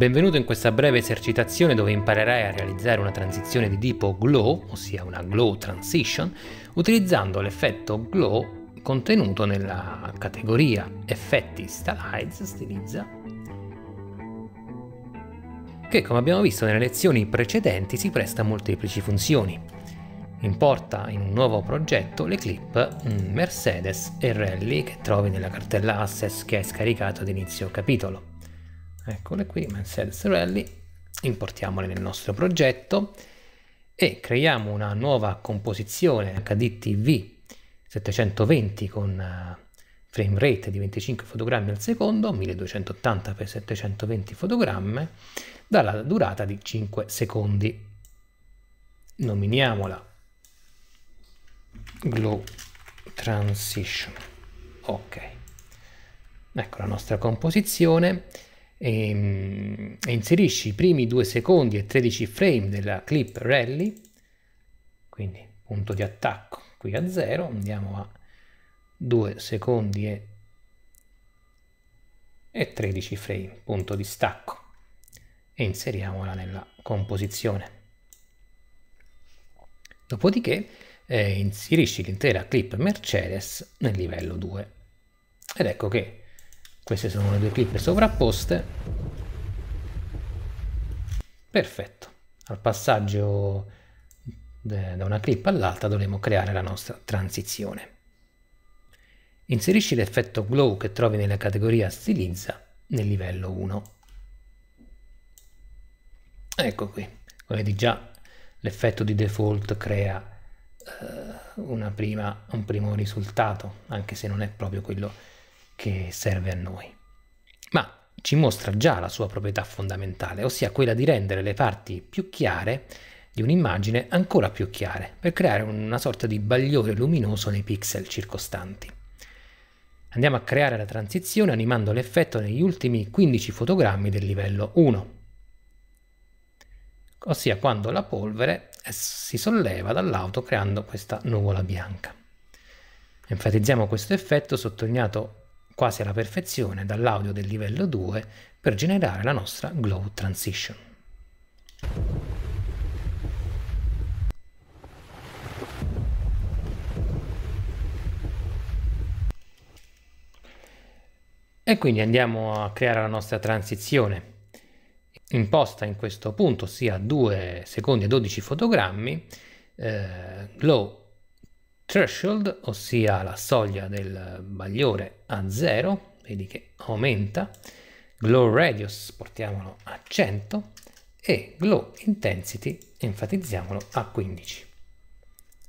Benvenuto in questa breve esercitazione dove imparerai a realizzare una transizione di tipo glow, ossia una glow transition, utilizzando l'effetto glow contenuto nella categoria effetti stylize, stilizza, che come abbiamo visto nelle lezioni precedenti si presta a molteplici funzioni. Importa in un nuovo progetto le clip mm, Mercedes e Rally che trovi nella cartella Access che hai scaricato ad inizio capitolo eccole qui, Mansell Sorelli, importiamole nel nostro progetto e creiamo una nuova composizione HDTV 720 con eh, frame rate di 25 fotogrammi al secondo, 1280x720 fotogrammi, dalla durata di 5 secondi. Nominiamola Glow Transition. Ok, ecco la nostra composizione e, ehm, e inserisci i primi 2 secondi e 13 frame della clip rally, quindi punto di attacco qui a 0, andiamo a 2 secondi e, e 13 frame, punto di stacco, e inseriamola nella composizione. Dopodiché eh, inserisci l'intera clip Mercedes nel livello 2. Ed ecco che queste sono le due clip sovrapposte perfetto al passaggio da una clip all'altra dovremo creare la nostra transizione inserisci l'effetto glow che trovi nella categoria stilizza nel livello 1 ecco qui come vedi già l'effetto di default crea eh, prima, un primo risultato anche se non è proprio quello che serve a noi. Ma ci mostra già la sua proprietà fondamentale, ossia quella di rendere le parti più chiare di un'immagine ancora più chiare, per creare una sorta di bagliore luminoso nei pixel circostanti. Andiamo a creare la transizione animando l'effetto negli ultimi 15 fotogrammi del livello 1, ossia quando la polvere eh, si solleva dall'auto creando questa nuvola bianca. Enfatizziamo questo effetto sottolineato quasi alla perfezione dall'audio del livello 2 per generare la nostra glow transition. E quindi andiamo a creare la nostra transizione imposta in questo punto, ossia 2 secondi e 12 fotogrammi, eh, glow threshold, ossia la soglia del bagliore a 0, vedi che aumenta, glow radius portiamolo a 100 e glow intensity enfatizziamolo a 15.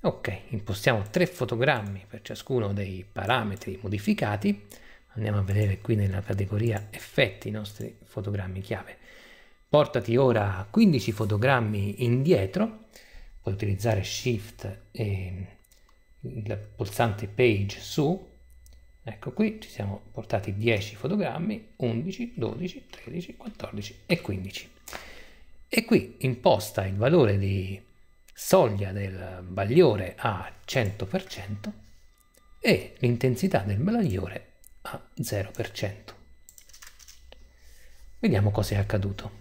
Ok, impostiamo tre fotogrammi per ciascuno dei parametri modificati. Andiamo a vedere qui nella categoria effetti i nostri fotogrammi chiave. Portati ora 15 fotogrammi indietro, puoi utilizzare Shift e il pulsante page su, ecco qui ci siamo portati 10 fotogrammi, 11, 12, 13, 14 e 15. E qui imposta il valore di soglia del bagliore a 100% e l'intensità del bagliore a 0%. Vediamo cosa è accaduto.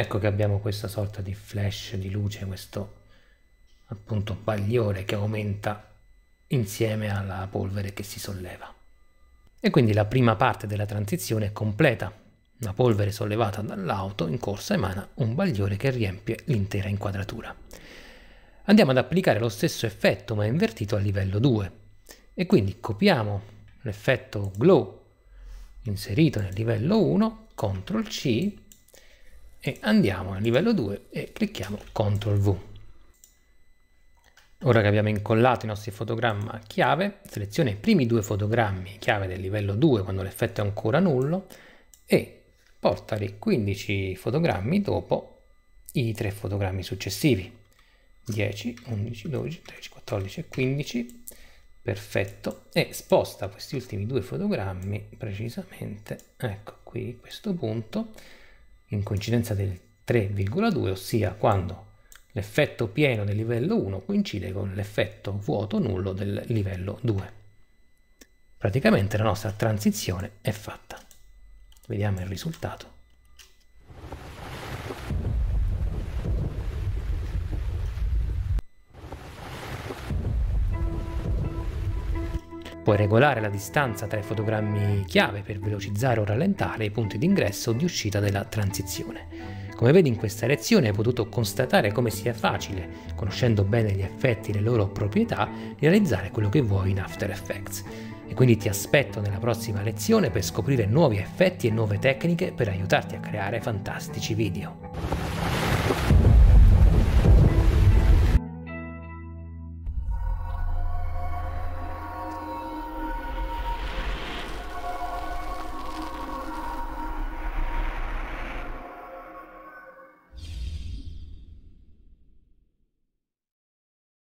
Ecco che abbiamo questa sorta di flash di luce, questo appunto bagliore che aumenta insieme alla polvere che si solleva. E quindi la prima parte della transizione è completa. La polvere sollevata dall'auto in corsa emana un bagliore che riempie l'intera inquadratura. Andiamo ad applicare lo stesso effetto ma invertito a livello 2 e quindi copiamo l'effetto glow inserito nel livello 1, CTRL C e andiamo a livello 2 e clicchiamo CTRL V. Ora che abbiamo incollato i nostri fotogrammi a chiave, seleziona i primi due fotogrammi chiave del livello 2 quando l'effetto è ancora nullo e portali 15 fotogrammi dopo i tre fotogrammi successivi. 10, 11, 12, 13, 14 e 15. Perfetto. E sposta questi ultimi due fotogrammi precisamente, ecco qui, questo punto, in coincidenza del 3,2, ossia quando l'effetto pieno del livello 1 coincide con l'effetto vuoto nullo del livello 2. Praticamente la nostra transizione è fatta. Vediamo il risultato. Puoi regolare la distanza tra i fotogrammi chiave per velocizzare o rallentare i punti d'ingresso o di uscita della transizione. Come vedi in questa lezione hai potuto constatare come sia facile, conoscendo bene gli effetti e le loro proprietà, realizzare quello che vuoi in After Effects. E quindi ti aspetto nella prossima lezione per scoprire nuovi effetti e nuove tecniche per aiutarti a creare fantastici video.